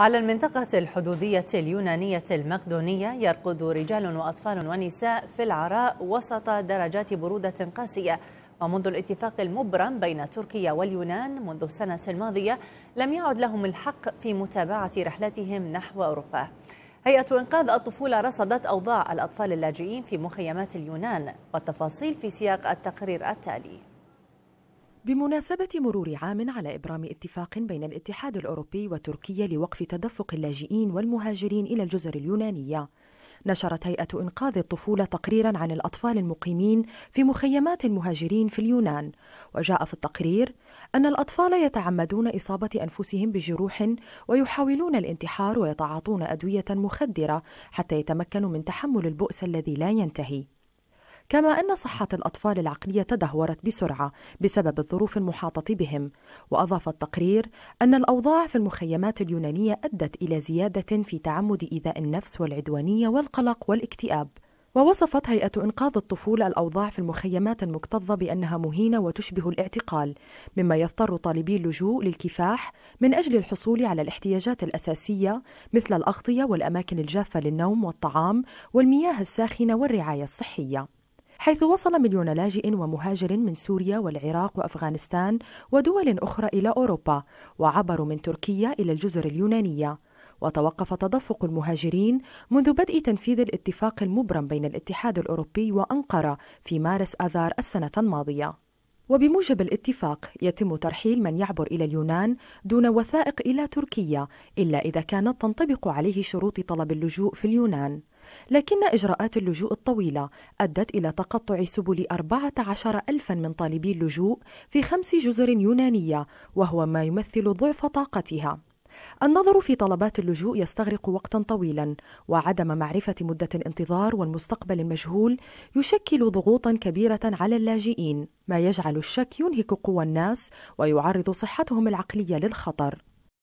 على المنطقة الحدودية اليونانية المقدونية يرقد رجال وأطفال ونساء في العراء وسط درجات برودة قاسية ومنذ الاتفاق المبرم بين تركيا واليونان منذ السنة الماضية لم يعد لهم الحق في متابعة رحلتهم نحو أوروبا هيئة إنقاذ الطفولة رصدت أوضاع الأطفال اللاجئين في مخيمات اليونان والتفاصيل في سياق التقرير التالي بمناسبة مرور عام على إبرام اتفاق بين الاتحاد الأوروبي وتركيا لوقف تدفق اللاجئين والمهاجرين إلى الجزر اليونانية نشرت هيئة إنقاذ الطفولة تقريرا عن الأطفال المقيمين في مخيمات المهاجرين في اليونان وجاء في التقرير أن الأطفال يتعمدون إصابة أنفسهم بجروح ويحاولون الانتحار ويتعاطون أدوية مخدرة حتى يتمكنوا من تحمل البؤس الذي لا ينتهي كما أن صحة الأطفال العقلية تدهورت بسرعة بسبب الظروف المحاطة بهم، وأضاف التقرير أن الأوضاع في المخيمات اليونانية أدت إلى زيادة في تعمد إيذاء النفس والعدوانية والقلق والاكتئاب. ووصفت هيئة إنقاذ الطفولة الأوضاع في المخيمات المكتظة بأنها مهينة وتشبه الاعتقال، مما يضطر طالبي اللجوء للكفاح من أجل الحصول على الاحتياجات الأساسية مثل الأغطية والأماكن الجافة للنوم والطعام والمياه الساخنة والرعاية الصحية. حيث وصل مليون لاجئ ومهاجر من سوريا والعراق وأفغانستان ودول أخرى إلى أوروبا وعبروا من تركيا إلى الجزر اليونانية وتوقف تدفق المهاجرين منذ بدء تنفيذ الاتفاق المبرم بين الاتحاد الأوروبي وأنقرة في مارس آذار السنة الماضية وبموجب الاتفاق يتم ترحيل من يعبر الى اليونان دون وثائق الى تركيا الا اذا كانت تنطبق عليه شروط طلب اللجوء في اليونان لكن إجراءات اللجوء الطويلة أدت إلى تقطع سبل 14 ألفا من طالبي اللجوء في خمس جزر يونانية وهو ما يمثل ضعف طاقتها النظر في طلبات اللجوء يستغرق وقتا طويلا وعدم معرفه مده الانتظار والمستقبل المجهول يشكل ضغوطا كبيره على اللاجئين ما يجعل الشك ينهك قوى الناس ويعرض صحتهم العقليه للخطر